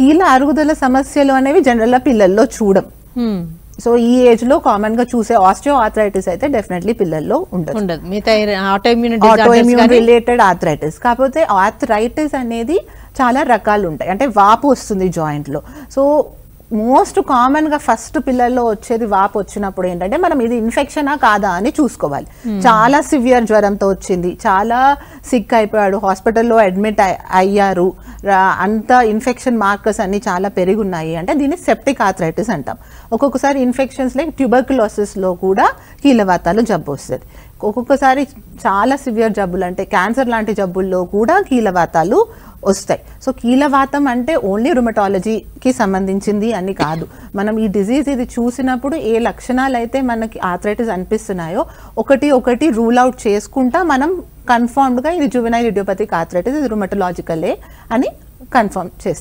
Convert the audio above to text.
కీళ్ళ అరుగుదల సమస్యలు అనేవి జనరల్ గా పిల్లల్లో చూడం సో ఈ ఏజ్ లో కామన్ గా చూసే ఆస్ట్రియో ఆథరైటిస్ అయితే డెఫినెట్లీ పిల్లల్లో ఉండదు ఆటోఇమ్యూన్ రిలేటెడ్ ఆథరైటిస్ కాకపోతే ఆథరైటిస్ అనేది చాలా రకాలు ఉంటాయి అంటే వాపు వస్తుంది జాయింట్ లో సో మోస్ట్ కామన్గా ఫస్ట్ పిల్లల్లో వచ్చేది వాపు వచ్చినప్పుడు ఏంటంటే మనం ఇది ఇన్ఫెక్షనా కాదా అని చూసుకోవాలి చాలా సివియర్ జ్వరంతో వచ్చింది చాలా సిక్ అయిపోయాడు హాస్పిటల్లో అడ్మిట్ అయ్యారు అంత ఇన్ఫెక్షన్ మార్కర్స్ అన్ని చాలా పెరిగున్నాయి అంటే దీన్ని సెప్టిక్ ఆథరైటిస్ అంటాం ఒక్కొక్కసారి ఇన్ఫెక్షన్స్ లైక్ ట్యూబర్కులోసిస్లో కూడా కీలవాతాలు జబ్బు వస్తుంది ఒక్కొక్కసారి చాలా సివియర్ జబ్బులు అంటే క్యాన్సర్ లాంటి జబ్బుల్లో కూడా కీలవాతాలు వస్తాయి సో కీలవాతం అంటే ఓన్లీ రుమటాలజీకి సంబంధించింది అని కాదు మనం ఈ డిజీజ్ ఇది చూసినప్పుడు ఏ లక్షణాలు అయితే మనకి ఆథరైటిస్ అనిపిస్తున్నాయో ఒకటి ఒకటి రూల్ అవుట్ చేసుకుంటా మనం కన్ఫర్మ్డ్గా ఇది జువెనైల్ ఇడియోపతిక్ ఆర్థరైటిస్ ఇది రుమటలాజికలే అని కన్ఫర్మ్ చేస్తుంది